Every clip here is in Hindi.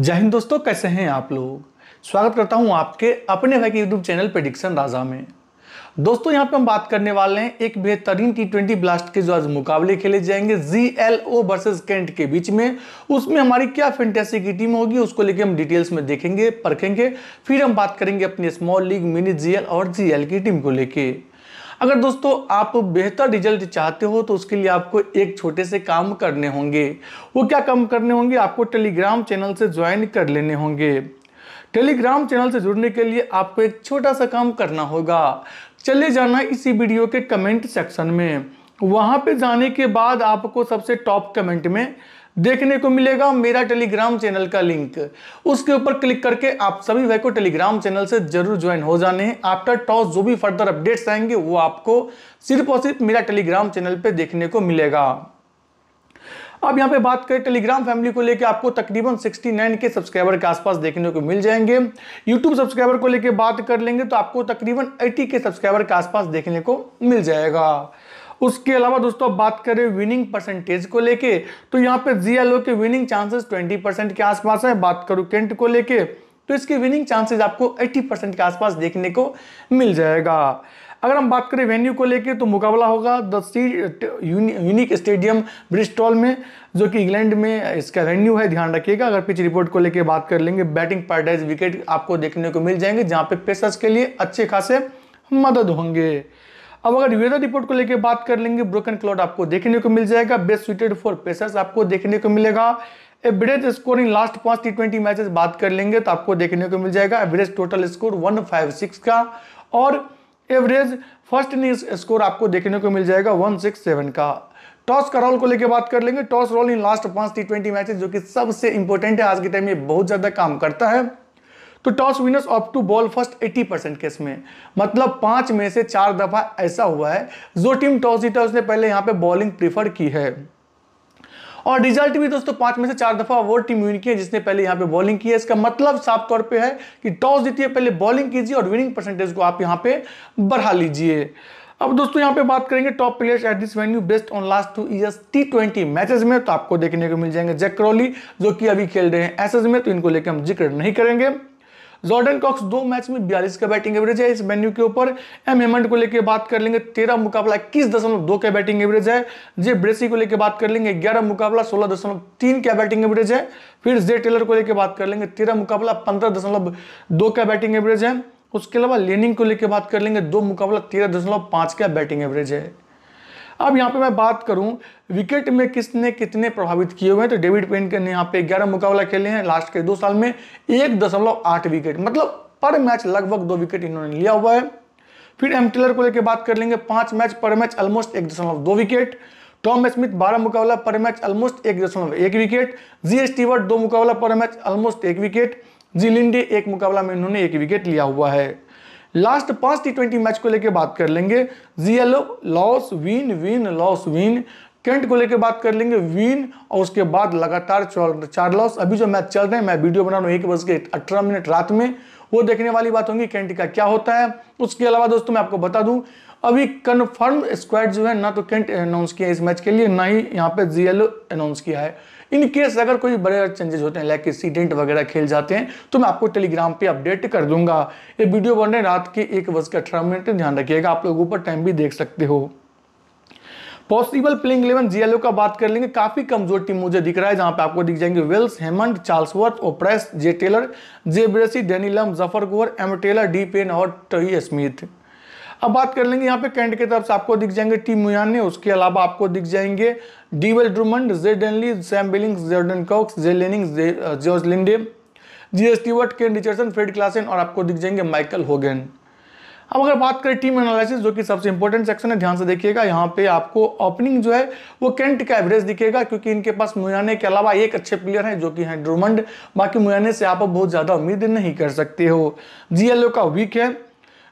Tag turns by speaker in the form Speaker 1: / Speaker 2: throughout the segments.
Speaker 1: जय हिंद दोस्तों कैसे हैं आप लोग स्वागत करता हूं आपके अपने भाई के यूट्यूब चैनल प्रडिक्शन राजा में दोस्तों यहां पे हम बात करने वाले हैं एक बेहतरीन टी ट्वेंटी ब्लास्ट के जो आज मुकाबले खेले जाएंगे G L O versus Kent के बीच में उसमें हमारी क्या फेंटेसी की टीम होगी उसको लेके हम डिटेल्स में देखेंगे परखेंगे फिर हम बात करेंगे अपनी स्मॉल लीग मिनी जी और जी की टीम को लेकर अगर दोस्तों आप बेहतर रिजल्ट चाहते हो तो उसके लिए आपको एक छोटे से काम करने होंगे वो क्या काम करने होंगे आपको टेलीग्राम चैनल से ज्वाइन कर लेने होंगे टेलीग्राम चैनल से जुड़ने के लिए आपको एक छोटा सा काम करना होगा चले जाना इसी वीडियो के कमेंट सेक्शन में वहाँ पे जाने के बाद आपको सबसे टॉप कमेंट में देखने को मिलेगा मेरा टेलीग्राम चैनल का लिंक उसके ऊपर क्लिक करके आप सभी भाई को टेलीग्राम चैनल से जरूर ज्वाइन हो जाने हैं आफ्टर टॉस जो भी फर्दर अपडेट्स आएंगे वो आपको सिर्फ और सिर्फ मेरा टेलीग्राम चैनल पे देखने को मिलेगा अब यहाँ पे बात करें टेलीग्राम फैमिली को लेके आपको तकरीबन 69 के सब्सक्राइबर के आसपास देखने को मिल जाएंगे यूट्यूब सब्सक्राइबर को लेके बात कर लेंगे तो आपको तकरीबन 80 के सब्सक्राइबर के आसपास देखने को मिल जाएगा उसके अलावा दोस्तों बात करें विनिंग परसेंटेज को लेके तो यहाँ पे ओ के विनिंग चांसेस 20 परसेंट के आसपास है बात करूँ केंट को लेके तो इसके विनिंग चांसेस आपको 80 परसेंट के आसपास देखने को मिल जाएगा अगर हम बात करें वेन्यू को लेके तो मुकाबला होगा the Seat Unique stadium Bristol में जो कि इंग्लैंड में इसका वेन्यू है ध्यान रखिएगा अगर पिच रिपोर्ट को लेके बात कर लेंगे बैटिंग पैराडाइज विकेट आपको देखने को मिल जाएंगे जहाँ पे पेसर्स के लिए अच्छे खासे मदद होंगे अब अगर वेदर रिपोर्ट को लेकर बात कर लेंगे ब्रोकन क्लाउड आपको देखने को मिल जाएगा बेस्ट सुटेड फॉर पेसर्स आपको देखने को मिलेगा एवरेज स्कोरिंग लास्ट पांच टी ट्वेंटी मैचेस बात कर लेंगे तो आपको देखने को मिल जाएगा average total score one five six का और एवरेज फर्स्ट इनिंग्स स्कोर आपको देखने को मिल जाएगा वन सिक्स सेवन का टॉस का रोल को लेकर बात कर लेंगे टॉस रोल इन लास्ट पांच टी ट्वेंटी मैचेस जो कि सबसे इंपॉर्टेंट है आज के टाइम में बहुत ज़्यादा काम करता है तो toss winners opt to bowl first 80 percent case में मतलब पांच में से चार दफा ऐसा हुआ है जो टीम टॉस जीता उसने पहले यहां पे बॉलिंग प्रीफर की है और रिजल्ट भी दोस्तों पांच में से चार दफा वो टीम विन की है जिसने पहले यहाँ पे बॉलिंग की है इसका मतलब साफ तौर पे है कि टॉस जीती है पहले बॉलिंग कीजिए और विनिंग परसेंटेज को आप यहाँ पे बढ़ा लीजिए अब दोस्तों यहाँ पे बात करेंगे top players at this venue best on last two years T twenty matches में तो आपको देखने को मिल जाएंगे जैक क्रोली जो कि अभी खेल रहे हैं एसेज में तो इनको लेकर हम जिक्र नहीं करेंगे जॉर्डन कॉक्स दो मैच में बयालीस का बैटिंग एवरेज है इस मेन्यू के ऊपर एम हेमंड को लेकर बात कर लेंगे तेरह मुकाबला इक्कीस दशमलव दो का बैटिंग एवरेज है जे ब्रेसी को लेकर बात कर लेंगे ग्यारह मुकाबला सोलह दशमलव तीन का बैटिंग एवरेज है फिर जे टेलर को लेकर बात कर लेंगे तेरह मुकाबला पंद्रह दशमलव दो का बैटिंग एवरेज है उसके अलावा लेनिंग को लेकर बात कर लेंगे दो मुकाबला तेरह दशमलव पांच का बैटिंग एवरेज है अब यहाँ पे मैं बात करूँ विकेट में किसने कितने प्रभावित किए हुए हैं तो डेविड पेन के ने यहाँ पे ग्यारह मुकाबला खेले हैं लास्ट के दो साल में एक दशमलव आठ विकेट मतलब पर मैच लगभग दो विकेट इन्होंने लिया हुआ है फिर एम टेलर को लेकर बात कर लेंगे पांच मैच पर मैच ऑलमोस्ट एक दशमलव दो विकेट टॉम स्मिथ बारह मुकाबला पर मैच ऑलमोस्ट एक दशमलव एक विकेट जी स्टीवर्ट दो मुकाबला पर मैच ऑलमोस्ट एक विकेट जी लिंडे एक मुकाबला में इन्होंने एक विकेट लिया हुआ है लास्ट पांच टी ट्वेंटी मैच को लेकर बात कर लेंगे GLO loss win win loss win Kent को लेकर बात कर लेंगे वीन और उसके बाद लगातार चार लॉस अभी जो मैच चल रहे हैं मैं वीडियो बना रहा हूँ एक बज के अठारह मिनट रात में वो देखने वाली बात होगी कैंट का क्या होता है उसके अलावा दोस्तों मैं आपको बता दूं अभी कन्फर्म स्क्वाड जो है ना तो केंट अनाउंस किया इस मैच के लिए ना ही यहाँ पे जीएलओ अनाउंस किया है इन केस अगर कोई बड़े चेंजेस होते हैं लाइक एक्सीडेंट वगैरह खेल जाते हैं तो मैं आपको टेलीग्राम पे अपडेट कर दूंगा ये वीडियो बन रहे रात के एक बजकर अठारह मिनट ध्यान रखिएगा आप लोग ऊपर टाइम भी देख सकते हो पॉसिबल प्लेइंग इलेवन जीएलओ का बात कर लेंगे काफी कमजोर टीम मुझे दिख रहा है जहां पे आपको दिख जाएंगे Wells Hammond Charlesworth O Price J Taylor J Bracey डेनिलम Zafar Gohar M Taylor D Payne और टी स्मिथ अब बात कर लेंगे यहाँ पे कैंट की तरफ से आपको दिख जाएंगे टीम मुयाने उसके अलावा आपको दिख जाएंगे D Bell Drummond Z Denly Sam Billings Jaden Cox J Leaning George Linde G Stewart Kane Richardson Fred Klaassen और आपको दिख जाएंगे माइकल होगेन अब अगर बात करें टीम एनालिसिस जो कि सबसे इंपॉर्टेंट सेक्शन है ध्यान से देखिएगा यहाँ पे आपको ओपनिंग जो है वो कैंट का एवरेज दिखेगा क्योंकि इनके पास मुयाने के अलावा एक अच्छे प्लेयर हैं जो कि हैं ड्रोमंड बाकी मुयाने से आप बहुत ज़्यादा उम्मीद नहीं कर सकते हो जीएलओ का वीक है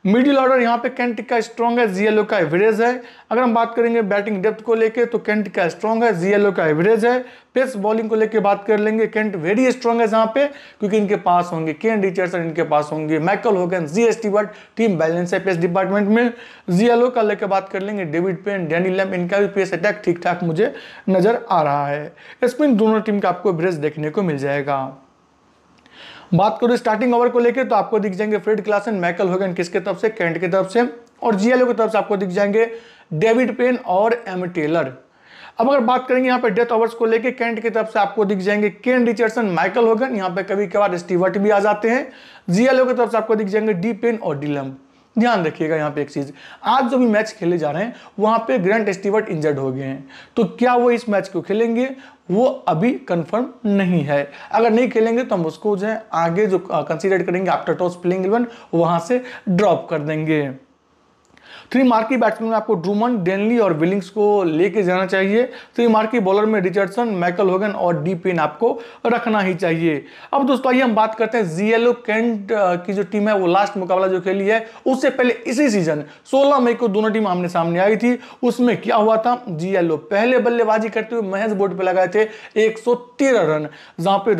Speaker 1: मिडिल ऑर्डर यहाँ पे कैंट का स्ट्रॉन्ग है जीएलओ का एवरेज है अगर हम बात करेंगे बैटिंग डेप्थ को लेके तो कैंट का स्ट्रॉन्ग है जीएलओ का एवरेज है पेस बॉलिंग को लेके बात कर लेंगे कैंट वेरी स्ट्रॉन्ग है जहाँ पे क्योंकि इनके पास होंगे के एन रिचर्सन इनके पास होंगे Michael Hogan G S team balance है पेस डिपार्टमेंट में जीएलओ का लेकर बात कर लेंगे डेविड पेन डैनी लैम इनका भी पेस अटैक ठीक ठाक मुझे नजर आ रहा है स्पिन दोनों टीम का आपको एवरेज देखने को मिल जाएगा बात करो स्टार्टिंग ओवर को लेकर तो आपको दिख जाएंगे फ्रेड क्लासन मैकल होगन किसके तरफ से कैंट की तरफ से और जीएलओ की तरफ से आपको दिख जाएंगे डेविड पेन और एम टेलर अब अगर बात करेंगे यहाँ पे डेथ ओवर्स को लेके कैंट की तरफ से आपको दिख जाएंगे केन रिचर्डसन माइकल होगन यहाँ पे कभी कभार स्टीवर्ट भी आ जाते हैं जीएलओ की तरफ से आपको दिख जाएंगे डी पेन और डीलम ध्यान रखिएगा यहाँ पे एक चीज़ आज जो भी मैच खेले जा रहे हैं वहां पे ग्रैंड स्टीवर्ट इंजर्ड हो गए हैं तो क्या वो इस मैच को खेलेंगे वो अभी कंफर्म नहीं है अगर नहीं खेलेंगे तो हम उसको जो है आगे जो कंसीडर करेंगे आफ्टर टॉस प्लेइंग इलेवन वहां से ड्रॉप कर देंगे थ्री मार्की बैट्समैन में आपको ड्रूमन डेनली और विलिंग्स को लेके जाना चाहिए थ्री मार्की बॉलर में रिचर्डसन माइकल होगन और डी पेन आपको रखना ही चाहिए अब दोस्तों आइए हम बात करते हैं जीएलओ कैंट की जो टीम है वो लास्ट मुकाबला जो खेली है उससे पहले इसी सीजन सोलह मई को दोनों टीम आमने सामने आई थी उसमें क्या हुआ था जीएलओ पहले बल्लेबाजी करते हुए महेश बोर्ड पर लगाए थे एक रन जहां पर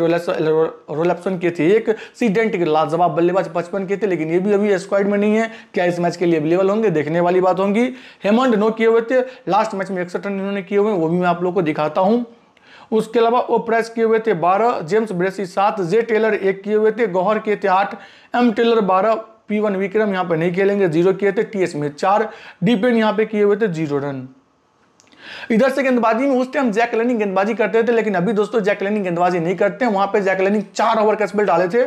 Speaker 1: रोलेप्सन के थे एक सीडेंट के लाजवाब बल्लेबाज पचपन के थे लेकिन ये भी अभी स्क्वाइड में नहीं है क्या इस मैच के लिए अवेलेबल होंगे देखने देने वाली बात होंगी हेमंड नो किए हुए थे लास्ट मैच में इकसठ रन इन्होंने किए हुए वो भी मैं आप लोग को दिखाता हूँ उसके अलावा ओ प्रेस किए हुए थे बारह जेम्स ब्रेसी सात जे टेलर एक किए हुए थे गौहर किए थे आठ एम टेलर बारह पी वन विक्रम यहाँ पे नहीं खेलेंगे जीरो किए थे टी एस में चार डीपेन यहाँ पे किए हुए थे जीरो रन इधर से गेंदबाजी में उस टाइम जैक लेनिंग गेंदबाजी करते थे लेकिन अभी दोस्तों जैक लेनिंग गेंदबाजी नहीं करते हैं वहां पर जैक लेनिंग चार ओवर का स्पेल डाले थे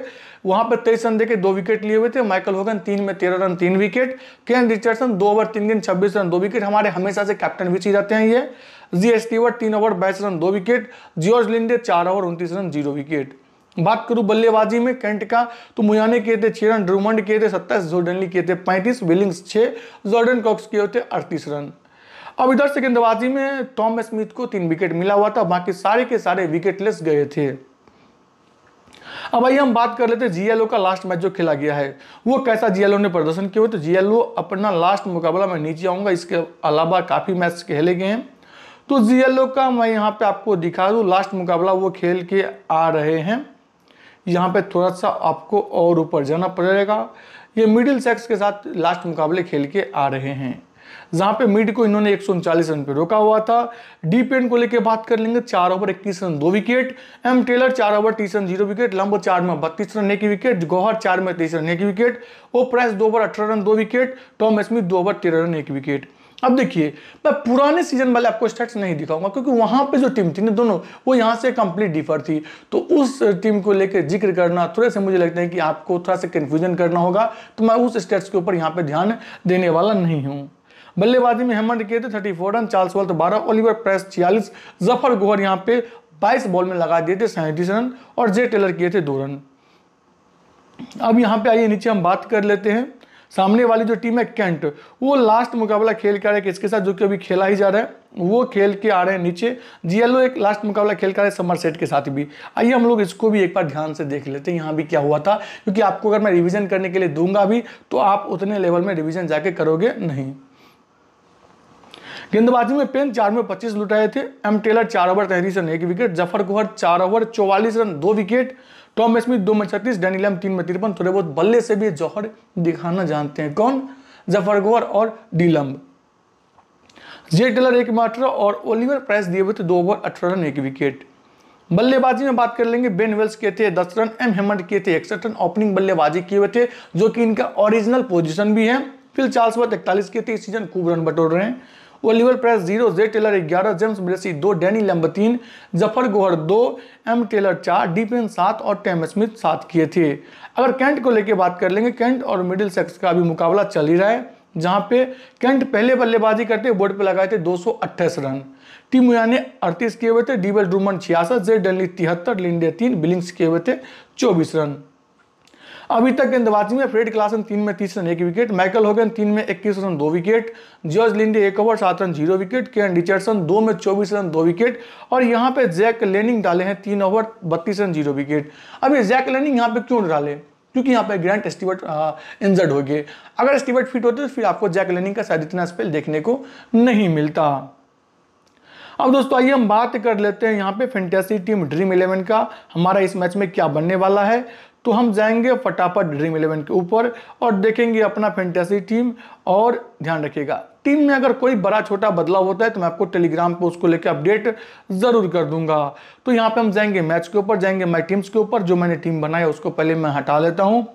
Speaker 1: वहां पर तेईस रन देकर दो विकेट लिए हुए थे माइकल होगन तीन में तेरह रन तीन विकेट केन रिचर्डसन दो ओवर तीन दिन छब्बीस रन दो विकेट हमारे हमेशा से कैप्टन भी चीज रहते हैं ये जी स्टीवर्ट तीन ओवर बाईस रन दो विकेट जियोर्ज लिंडे चार ओवर उनतीस रन जीरो विकेट बात करूं बल्लेबाजी में कैंट का तो मुयाने किए थे छह रन ड्रूमंड किए थे सत्ताईस जोर्डनली किए थे पैंतीस विलिंग्स छह जॉर्डन कॉक्स किए थे अड़तीस रन अब इधर से गेंदबाजी में टॉम स्मिथ को तीन विकेट मिला हुआ था बाकी सारे के सारे विकेटलेस गए थे अब आइए हम बात कर लेते हैं जीएलओ का लास्ट मैच जो खेला गया है वो कैसा जीएलओ ने प्रदर्शन किया हुआ तो जीएलओ अपना लास्ट मुकाबला मैं नीचे आऊंगा इसके अलावा काफ़ी मैच खेले गए हैं तो जीएलओ का मैं यहाँ पे आपको दिखा दू लास्ट मुकाबला वो खेल के आ रहे हैं यहाँ पे थोड़ा सा आपको और ऊपर जाना पड़ेगा ये मिडिल सेक्स के साथ लास्ट मुकाबले खेल के आ रहे हैं जहां पे मिड को इन्होंने एक रन पे रोका हुआ था डी पेन को लेकर बात कर लेंगे चार ओवर इक्कीस रन दो विकेट एम टेलर चार ओवर तीस रन जीरो विकेट लंबो चार में बत्तीस रन एक विकेट गौहर चार में तेईस रन एक विकेट ओ प्राइस दो ओवर अठारह रन दो विकेट टॉम स्मिथ दो ओवर तेरह रन एक विकेट अब देखिए मैं पुराने सीजन वाले आपको स्टैट्स नहीं दिखाऊंगा क्योंकि वहां पे जो टीम थी ना दोनों वो यहाँ से कंप्लीट डिफर थी तो उस टीम को लेकर जिक्र करना थोड़े से मुझे लगता है कि आपको थोड़ा सा कंफ्यूजन करना होगा तो मैं उस स्टैट्स के ऊपर यहाँ पे ध्यान देने वाला नहीं हूं बल्लेबाजी में हेमंत के थे thirty four run Charlesworth तो बारह ओलिवर प्रेस छियालीस जफर गोहर यहाँ पे बाईस बॉल में लगा दिए थे सैंतीस रन और जे टेलर किए थे दो रन अब यहाँ पे आइए नीचे हम बात कर लेते हैं सामने वाली जो टीम है कैंट वो लास्ट मुकाबला खेल कर रहे हैं किसके साथ जो कि अभी खेला ही जा रहा है वो खेल के आ रहे हैं नीचे जीएलओ एक लास्ट मुकाबला खेल कर रहे समर सेट के साथ भी आइए हम लोग इसको भी एक बार ध्यान से देख लेते हैं यहाँ भी क्या हुआ था क्योंकि आपको अगर मैं रिविजन करने के लिए दूंगा भी तो आप उतने लेवल में रिविजन जाके करोगे नहीं गेंदबाजी में पेन चार में पच्चीस लुटाए थे एम टेलर चार ओवर तहरीस रन एक विकेट जफर कुहर चार ओवर चौवालीस रन दो विकेट टॉम स्मिथ दो में छत्तीस डैनिलम तीन में तिरपन थोड़े बहुत बल्ले से भी जौहर दिखाना जानते हैं कौन जफर कुहर और डीलम्ब जे टेलर एक मात्र और ओलिवर प्राइस दिए हुए थे दो ओवर अठारह रन एक विकेट बल्लेबाजी में बात कर लेंगे बेन वेल्स के थे दस रन एम हेमंड के थे इकसठ रन ओपनिंग बल्लेबाजी किए हुए थे जो कि इनका ओरिजिनल पोजीशन भी है फिर चार्ल्स वर्थ इकतालीस के थे इस सीजन खूब रन बटोर रहे हैं Oliver Price zero J Taylor ग्यारह जेम्स ब्रेसी दो डैनी लैम्ब तीन जफर गोहर दो एम टेलर चार डीपेन सात और टेम स्मिथ सात किए थे अगर कैंट को लेकर बात कर लेंगे कैंट और मिडिल सेक्स का अभी मुकाबला चल ही रहा है जहां पे कैंट पहले बल्लेबाजी करते बोर्ड पर लगाए थे दो रन टीम मुया ने अड़तीस किए हुए थे डीबल रूमन छियासठ जे डनली तिहत्तर लिंडे तीन बिलिंग्स किए हुए थे चौबीस रन अभी तक गेंदबाजी में फ्रेड क्लासन तीन में तीस रन एक विकेट माइकल होगन तीन में इक्कीस रन दो विकेट जॉर्ज लिंडे एक ओवर सात run zero wicket Kane Richardson दो में चौबीस रन दो विकेट और यहाँ पे जैक लेनिंग डाले हैं तीन ओवर बत्तीस रन जीरो विकेट अब जैक लेनिंग यहाँ पे क्यों डाले क्योंकि यहाँ पे ग्रैंड स्टीवर्ट इंजर्ड हो गए अगर स्टीवर्ट फिट होते तो फिर आपको जैक लेनिंग का शायद इतना स्पेल देखने को नहीं मिलता अब दोस्तों आइए हम बात कर लेते हैं यहाँ पे फेंटेसी टीम ड्रीम इलेवन का हमारा इस मैच में क्या बनने वाला है तो हम जाएंगे फटाफट ड्रीम इलेवन के ऊपर और देखेंगे अपना फैंटेसी टीम और ध्यान रखिएगा टीम में अगर कोई बड़ा छोटा बदलाव होता है तो मैं आपको टेलीग्राम पे उसको लेकर अपडेट ज़रूर कर दूंगा तो यहाँ पे हम जाएंगे मैच के ऊपर जाएंगे माई टीम्स के ऊपर जो मैंने टीम बनाया उसको पहले मैं हटा लेता हूँ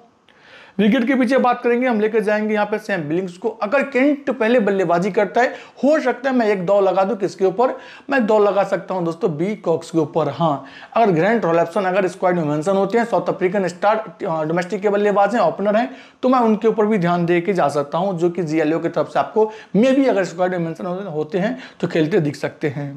Speaker 1: विकेट के पीछे बात करेंगे हम लेकर जाएंगे यहाँ पर सैम बिलिंग्स को अगर केंट पहले बल्लेबाजी करता है हो सकता है मैं एक दौड़ लगा दू किसके ऊपर मैं दौड़ लगा सकता हूं दोस्तों बी कॉक्स के ऊपर हाँ अगर ग्रैंड रोलेप्सन अगर स्क्वाड में मेंशन होते हैं साउथ अफ्रीकन स्टार डोमेस्टिक के बल्लेबाज हैं ओपनर हैं तो मैं उनके ऊपर भी ध्यान दे के जा सकता हूँ जो कि जी की तरफ से आपको मे भी अगर स्क्वाड में मेंशन होते हैं तो खेलते दिख सकते हैं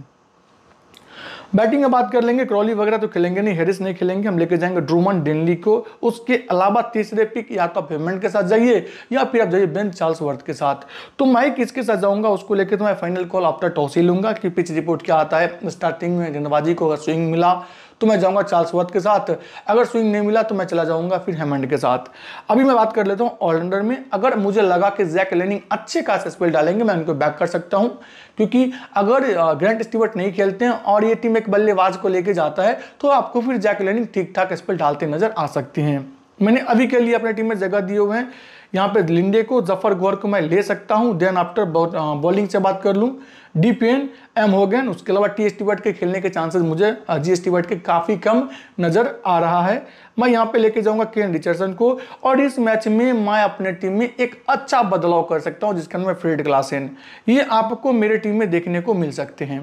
Speaker 1: बैटिंग में बात कर लेंगे क्रॉली वगैरह तो खेलेंगे नहीं हेरिस नहीं खेलेंगे हम लेके जाएंगे ड्रूमन डेनली को उसके अलावा तीसरे पिक या तो आप हेमेंट के साथ जाइए या फिर आप जाइए बेन चार्ल्स वर्थ के साथ तो मैं किसके साथ जाऊंगा उसको लेकर तो मैं फाइनल कॉल आफ्टर टॉस ही लूंगा कि पिच रिपोर्ट क्या आता है स्टार्टिंग में गेंदबाजी को अगर स्विंग मिला तो मैं जाऊँगा चार्ल्स वर्थ के साथ अगर स्विंग नहीं मिला तो मैं चला जाऊंगा फिर हेमंड के साथ अभी मैं बात कर लेता हूँ ऑलराउंडर में अगर मुझे लगा कि जैक लेनिंग अच्छे खास स्पेल डालेंगे मैं उनको बैक कर सकता हूँ क्योंकि अगर ग्रैंड स्टीवर्ट नहीं खेलते हैं और ये टीम एक बल्लेबाज को लेके जाता है तो आपको फिर जैक लेनिंग ठीक ठाक स्पेल डालते नजर आ सकती हैं मैंने अभी के लिए अपने टीम में जगह दिए हुए हैं यहाँ पे लिंडे को जफर गौर को मैं ले सकता हूँ देन आफ्टर बॉलिंग से बात कर लूँ D P N M Hogan उसके अलावा टी एस टी वर्ट के खेलने के चांसेस मुझे जी एस टी वर्ट के काफ़ी कम नज़र आ रहा है मैं यहाँ पे लेके जाऊँगा केन रिचर्डसन को और इस मैच में मैं अपने टीम में एक अच्छा बदलाव कर सकता हूँ जिसका अंदर मैं फ्रेड क्लासेन ये आपको मेरे टीम में देखने को मिल सकते हैं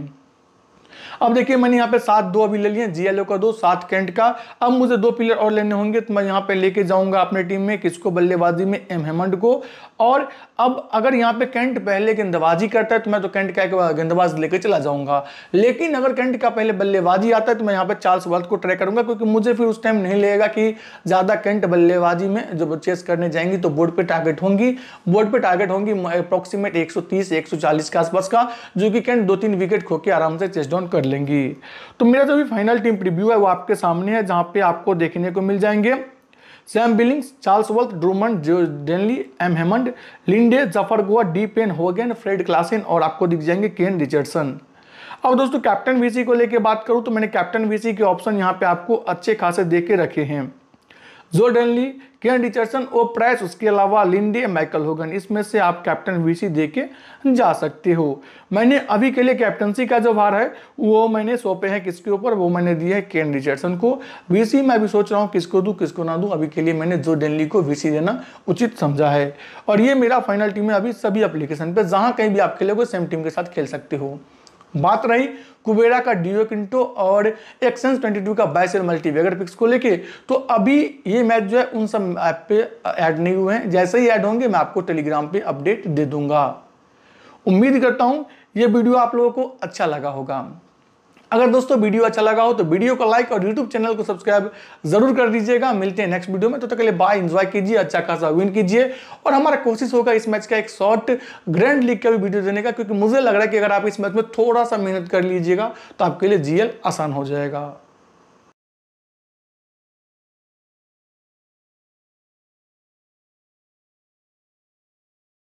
Speaker 1: अब देखिए मैंने यहाँ पे सात दो अभी ले लिए जीएलओ का दो सात कैंट का अब मुझे दो प्लेयर और लेने होंगे तो मैं यहाँ पे लेके जाऊंगा अपने टीम में किसको बल्लेबाजी में एम हेमंड को और अब अगर यहाँ पे कैंट पहले गेंदबाजी करता है तो मैं तो कैंट का गेंदबाज लेकर चला जाऊंगा लेकिन अगर कैंट का पहले बल्लेबाजी आता है तो मैं यहाँ पे चार्ल्स वर्थ को ट्राई करूंगा क्योंकि मुझे फिर उस टाइम नहीं लगेगा कि ज्यादा कैंट बल्लेबाजी में जब चेस करने जाएंगी तो बोर्ड पर टारगेट होंगी बोर्ड पर टारगेट होंगी अप्रोक्सीमेट सौ चालीस के आसपास का जो कि कैंट दो तीन विकेट खोके आराम से चेस डाउन कर लेंगी तो मेरा जो भी फाइनल टीम प्रीव्यू है वो आपके सामने है जहाँ पे आपको देखने को मिल जाएंगे सैम बिलिंग्स चार्ल्स वर्थ वल्थ Joe Denly M Hammond Linde Zafar Gohar D Payne Hogan Fred Klaassen और आपको दिख जाएंगे केन रिचर्डसन अब दोस्तों कैप्टन वीसी को लेकर बात करूँ तो मैंने कैप्टन वीसी के ऑप्शन यहाँ पे आपको अच्छे खासे दे के रखे हैं जो Denly Kane Richardson O Price उसके अलावा लिंडे माइकल होगन इसमें से आप कैप्टन वीसी दे के जा सकते हो मैंने अभी के लिए कैप्टनसी का जो भार है वो मैंने सौंपे हैं किसके ऊपर वो मैंने दिए है केन रिचर्सन को वीसी मैं अभी सोच रहा हूँ किसको दूँ किसको ना दूँ अभी के लिए मैंने जो डेनली को वीसी देना उचित समझा है और ये मेरा फाइनल टीम है अभी सभी अप्लीकेशन पर जहाँ कहीं भी आप खेलोगे सेम टीम के साथ खेल सकते हो बात रही कुबेरा का डीओ किंटो और एक्सेंस 22 का बाइसेल मल्टीवेगर पिक्स को लेके तो अभी ये मैच जो है उन सब ऐप पे ऐड नहीं हुए हैं जैसे ही ऐड होंगे मैं आपको टेलीग्राम पे अपडेट दे दूंगा उम्मीद करता हूँ ये वीडियो आप लोगों को अच्छा लगा होगा अगर दोस्तों वीडियो अच्छा लगा हो तो वीडियो को लाइक और यूट्यूब चैनल को सब्सक्राइब जरूर कर दीजिएगा मिलते हैं नेक्स्ट वीडियो में तो तक लिए बाय एंजॉय कीजिए अच्छा खासा विन कीजिए और हमारा कोशिश होगा इस मैच का एक शॉर्ट ग्रैंड लीग का भी वीडियो देने का क्योंकि मुझे लग रहा है कि अगर आप इस मैच में थोड़ा सा मेहनत कर लीजिएगा तो आपके लिए जीएल आसान हो जाएगा